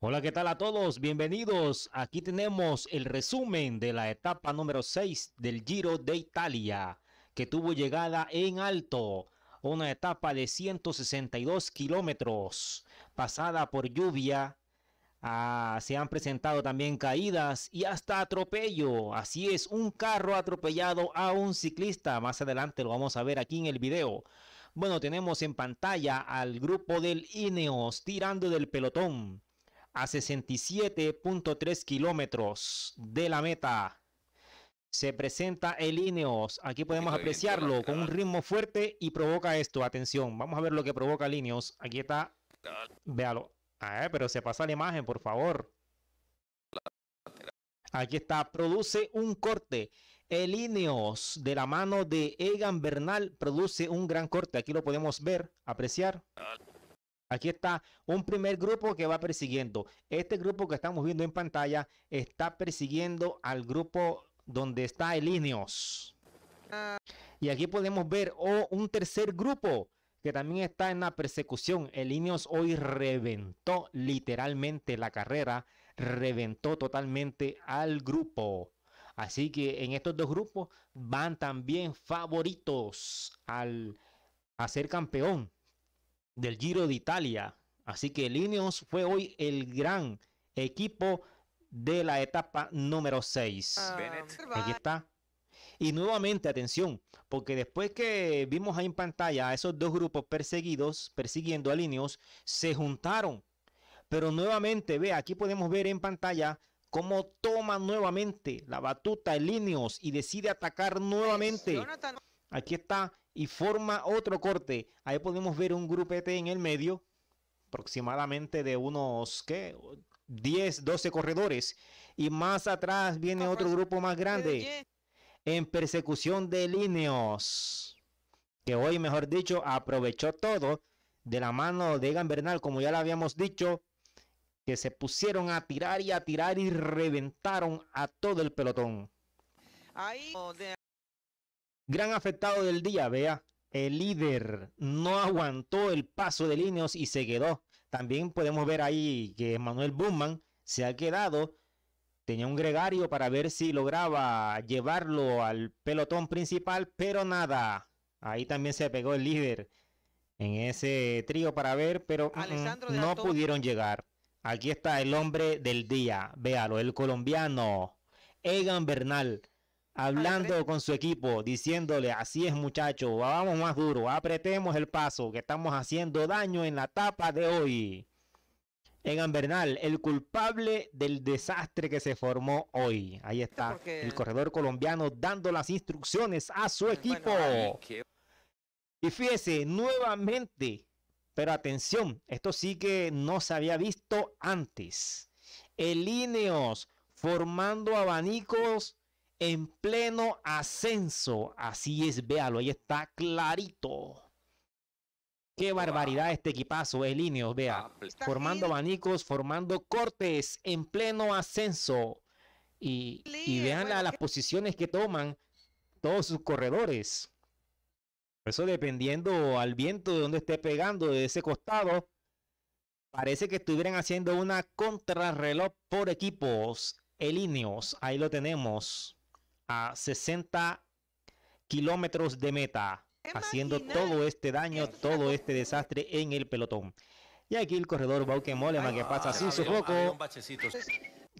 Hola, ¿qué tal a todos? Bienvenidos. Aquí tenemos el resumen de la etapa número 6 del Giro de Italia, que tuvo llegada en alto. Una etapa de 162 kilómetros, pasada por lluvia. Ah, se han presentado también caídas y hasta atropello. Así es, un carro atropellado a un ciclista. Más adelante lo vamos a ver aquí en el video. Bueno, tenemos en pantalla al grupo del Ineos tirando del pelotón a 67.3 kilómetros de la meta. Se presenta el Ineos. Aquí podemos apreciarlo con un ritmo fuerte y provoca esto. Atención, vamos a ver lo que provoca el Ineos. Aquí está. Véalo. pero se pasa la imagen, por favor. Aquí está. Produce un corte. El Ineos de la mano de Egan Bernal produce un gran corte. Aquí lo podemos ver, apreciar. Aquí está un primer grupo que va persiguiendo. Este grupo que estamos viendo en pantalla está persiguiendo al grupo donde está Elinios. Y aquí podemos ver oh, un tercer grupo que también está en la persecución. Elinios hoy reventó literalmente la carrera, reventó totalmente al grupo. Así que en estos dos grupos van también favoritos al, ser campeón del Giro de Italia. Así que Ineos fue hoy el gran equipo de la etapa número 6. Ah, aquí está. Y nuevamente, atención, porque después que vimos ahí en pantalla a esos dos grupos perseguidos, persiguiendo a Ineos, se juntaron. Pero nuevamente, ve, aquí podemos ver en pantalla cómo toma nuevamente la batuta Ineos y decide atacar nuevamente. Aquí está y forma otro corte. Ahí podemos ver un grupete en el medio, aproximadamente de unos, ¿qué? 10, 12 corredores. Y más atrás viene otro grupo más grande en persecución de líneos. Que hoy, mejor dicho, aprovechó todo de la mano de Egan Bernal, como ya lo habíamos dicho, que se pusieron a tirar y a tirar y reventaron a todo el pelotón. Ahí. Gran afectado del día, vea. El líder no aguantó el paso de Líneas y se quedó. También podemos ver ahí que Manuel Buhmann se ha quedado. Tenía un gregario para ver si lograba llevarlo al pelotón principal, pero nada. Ahí también se pegó el líder en ese trío para ver, pero mm, no pudieron llegar. Aquí está el hombre del día, véalo, el colombiano, Egan Bernal hablando con su equipo, diciéndole, así es muchacho, vamos más duro, apretemos el paso, que estamos haciendo daño en la etapa de hoy. En Ambernal, el culpable del desastre que se formó hoy. Ahí está el corredor colombiano dando las instrucciones a su equipo. y fíjese, nuevamente, pero atención, esto sí que no se había visto antes. El Ineos formando abanicos en pleno ascenso. Así es, véalo, ahí está clarito. Qué barbaridad este equipazo, El eh, vea. Ah, formando abanicos, formando cortes en pleno ascenso. Y, vean las posiciones que toman todos sus corredores. Eso dependiendo al viento de donde esté pegando, de ese costado, parece que estuvieran haciendo una contrarreloj por equipos. Elíneos, eh, ahí lo tenemos a 60 kilómetros de meta, haciendo todo este daño, todo este desastre en el pelotón. Y aquí el corredor Bauke Molema que pasa sin foco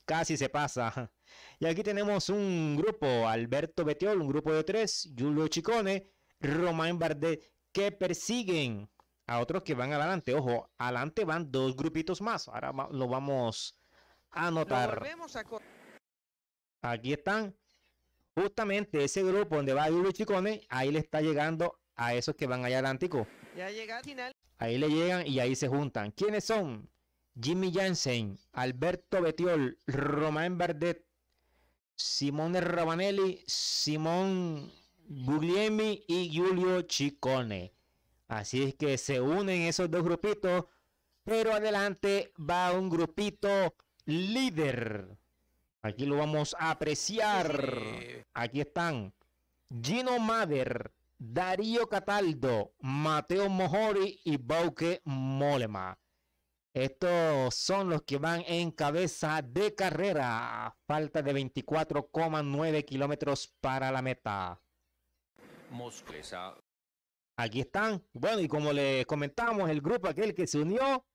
Casi se pasa. Y aquí tenemos un grupo, Alberto Betiol, un grupo de tres, Julio Chicone, Romain Bardet, que persiguen a otros que van adelante. Ojo, adelante van dos grupitos más. Ahora lo vamos a anotar. Aquí están justamente ese grupo donde va Julio Chicone, ahí le está llegando a esos que van allá atlántico. al final. Ahí le llegan y ahí se juntan. ¿Quiénes son? Jimmy Jansen, Alberto Betiol, Romain Bardet, Simone Rabanelli, Simón Guglielmi y Julio Chicone. Así es que se unen esos dos grupitos, pero adelante va un grupito líder. Aquí lo vamos a apreciar. Aquí están Gino Mader, Darío Cataldo, Mateo Mojori y Bauke Molema. Estos son los que van en cabeza de carrera. Falta de 24,9 kilómetros para la meta. Aquí están. Bueno, y como les comentamos, el grupo aquel que se unió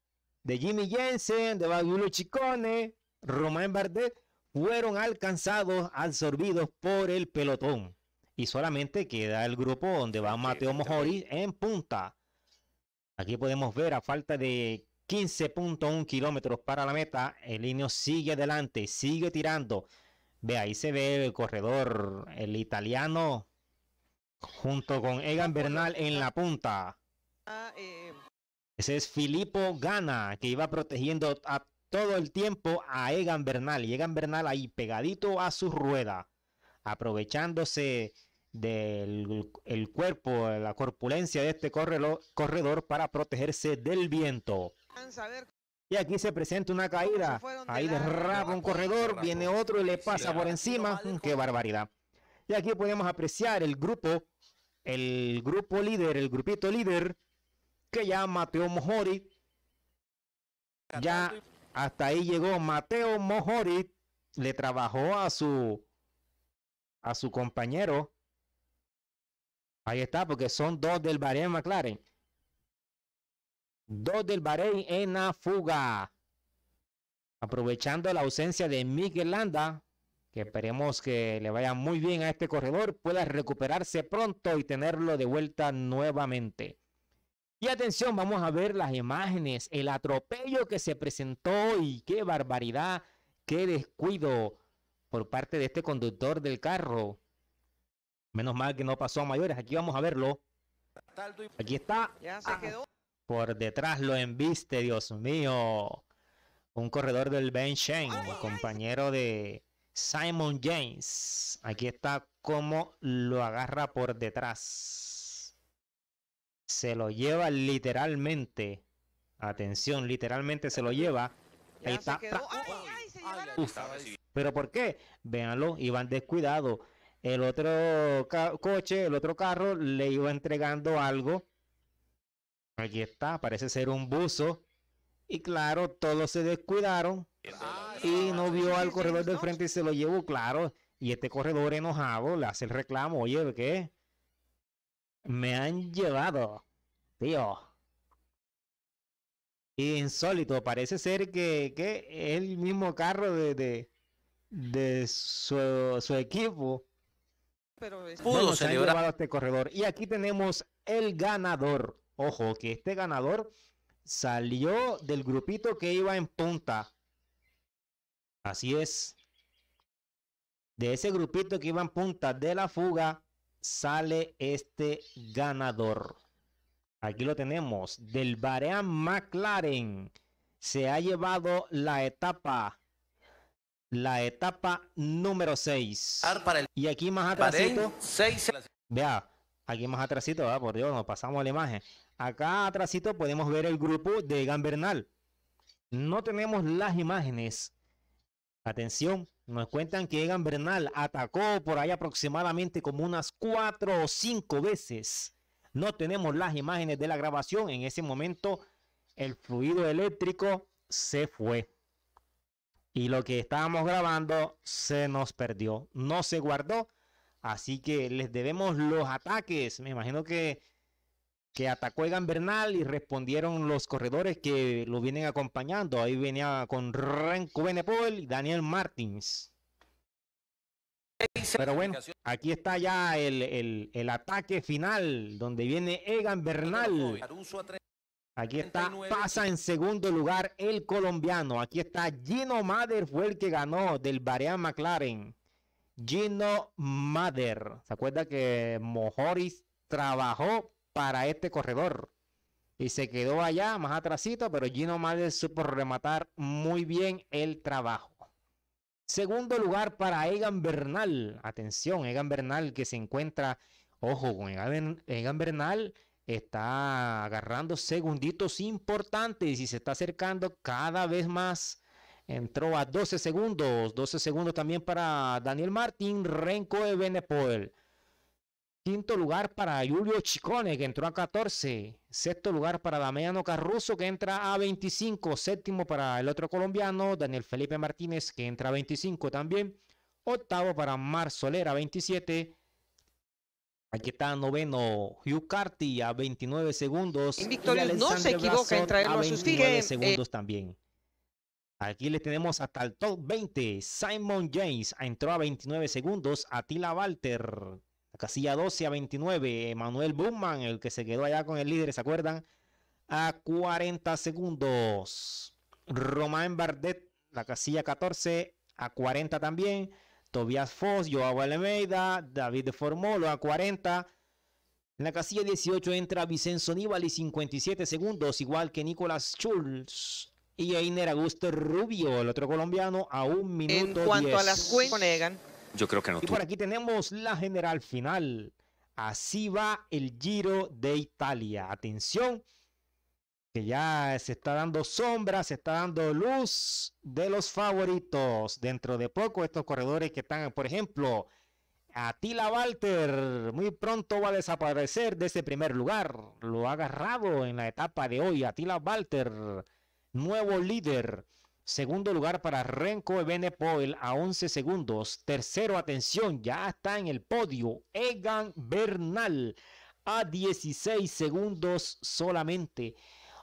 de Jimmy Jensen, de Badulo Chicone, Romain Bardet, fueron alcanzados, absorbidos por el pelotón. Y solamente queda el grupo donde va Mateo Mojori en punta. Aquí podemos ver a falta de 15.1 kilómetros para la meta. El niño sigue adelante, sigue tirando. Ve, ahí se ve el corredor, el italiano, junto con Egan Bernal en la punta. Eh, Ese es Filippo Gana, que iba protegiendo a todo el tiempo a Egan Bernal y Egan Bernal ahí pegadito a su rueda, aprovechándose del el cuerpo, la corpulencia de este corredor, corredor para protegerse del viento. Y aquí se presenta una caída. Ahí derrapa un corredor, viene otro y le pasa por encima. ¡Qué barbaridad! Y aquí podemos apreciar el grupo, el grupo líder, el grupito líder, que ya Mateo Mojori. Ya hasta ahí llegó Mateo Mojori, le trabajó a su a su compañero. Ahí está, porque son dos del Bahrein McLaren. Dos del Bahrein en la fuga. Aprovechando la ausencia de Miguel Landa, que esperemos que le vaya muy bien a este corredor, pueda recuperarse pronto y tenerlo de vuelta nuevamente. Y atención, vamos a ver las imágenes, el atropello que se presentó y qué barbaridad, qué descuido por parte de este conductor del carro. Menos mal que no pasó a mayores, aquí vamos a verlo. Aquí está. Por detrás lo embiste, Dios mío. Un corredor del Ben Shane, compañero de Simon James. Aquí está cómo lo agarra por detrás se lo lleva literalmente. Atención, literalmente se lo lleva. Ahí está. ¡Ah! Pero ¿por qué? Véanlo, iban descuidados El otro coche, el otro carro le iba entregando algo. Aquí está, parece ser un buzo. Y claro, todos se descuidaron. y no vio al corredor de frente y se lo llevó, claro. Y este corredor enojado le hace el reclamo, oye, ¿qué? Me han llevado, tío. Insólito, parece ser que, el mismo carro de, de, su, su, equipo Pero es... pudo bueno, celebrar a este corredor. Y aquí tenemos el ganador. Ojo, que este ganador salió del grupito que iba en punta. Así es. De ese grupito que iba en punta de la fuga, sale este ganador. Aquí lo tenemos. Del Barea McLaren se ha llevado la etapa. La etapa número 6. Y aquí más atrás. Vea, aquí más atrásito, por Dios, nos pasamos la imagen. Acá atrásito podemos ver el grupo de Gambernal. No tenemos las imágenes Atención, nos cuentan que Egan Bernal atacó por ahí aproximadamente como unas cuatro o cinco veces. No tenemos las imágenes de la grabación. En ese momento el fluido eléctrico se fue. Y lo que estábamos grabando se nos perdió. No se guardó. Así que les debemos los ataques. Me imagino que que atacó Egan Bernal y respondieron los corredores que lo vienen acompañando. Ahí venía con Renko Benepol y Daniel Martins. Pero bueno, aquí está ya el, ataque final, donde viene Egan Bernal. Aquí está, pasa en segundo lugar el colombiano. Aquí está Gino Mader, fue el que ganó del Barea McLaren. Gino Mader. ¿Se acuerda que Mojoris trabajó para este corredor. Y se quedó allá, más atrasito, pero Gino su supo rematar muy bien el trabajo. Segundo lugar para Egan Bernal. Atención, Egan Bernal que se encuentra, ojo con Egan, Bernal, está agarrando segunditos importantes y se está acercando cada vez más. Entró a 12 segundos, 12 segundos también para Daniel Martín, Renko de Benepoel. Quinto lugar para Julio Chicone, que entró a 14. Sexto lugar para Damiano Carruso, que entra a 25. Séptimo para el otro colombiano, Daniel Felipe Martínez, que entra a 25 también. Octavo para Mar Solera, 27. Aquí está noveno, Hugh Carty a 29 segundos. Victoria no se equivoca entra en traerlo a, eh. segundos también. Aquí le tenemos hasta el top 20. Simon James entró a 29 segundos. Atila Walter la casilla 12 a 29, Manuel Bumman, el que se quedó allá con el líder, ¿se acuerdan? A 40 segundos. Romain Bardet, la casilla 14 a 40 también. Tobias Foss, Joao Almeida, David Formolo a 40. En la casilla 18 entra Vicenzo Nibali, 57 segundos, igual que Nicolás Schulz y Einer Augusto Rubio, el otro colombiano, a un minuto. En cuanto a las cuentas, yo creo que no. Y por aquí tenemos la general final. Así va el Giro de Italia. Atención, que ya se está dando sombra, se está dando luz de los favoritos. Dentro de poco, estos corredores que están, por ejemplo, Atila Walter, muy pronto va a desaparecer de ese primer lugar. Lo ha agarrado en la etapa de hoy. Atila Walter, nuevo líder. Segundo lugar para Renko Ebenepoel a 11 segundos. Tercero, atención, ya está en el podio Egan Bernal a 16 segundos solamente.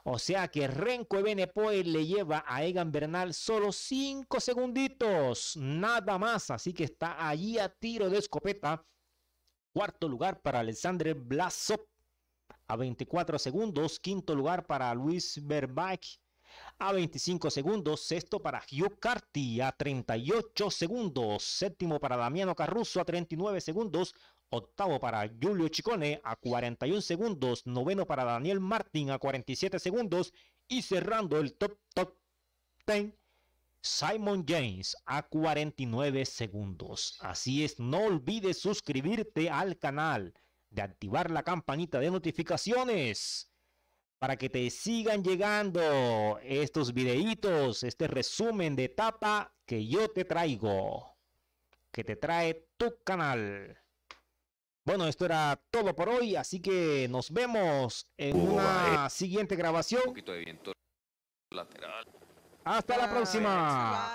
O sea que Renko Ebenepoel le lleva a Egan Bernal solo 5 segunditos, nada más. Así que está allí a tiro de escopeta. Cuarto lugar para Alexandre Blasov a 24 segundos. Quinto lugar para Luis Verbeck a 25 segundos, sexto para Hugh Carty. A 38 segundos, séptimo para Damiano Carruso. A 39 segundos, octavo para Giulio Chicone. A 41 segundos, noveno para Daniel Martin A 47 segundos y cerrando el top, top 10. Simon James a 49 segundos. Así es, no olvides suscribirte al canal, de activar la campanita de notificaciones para que te sigan llegando estos videitos, este resumen de etapa que yo te traigo, que te trae tu canal. Bueno, esto era todo por hoy, así que nos vemos en una eh. siguiente grabación. lateral. Hasta la próxima.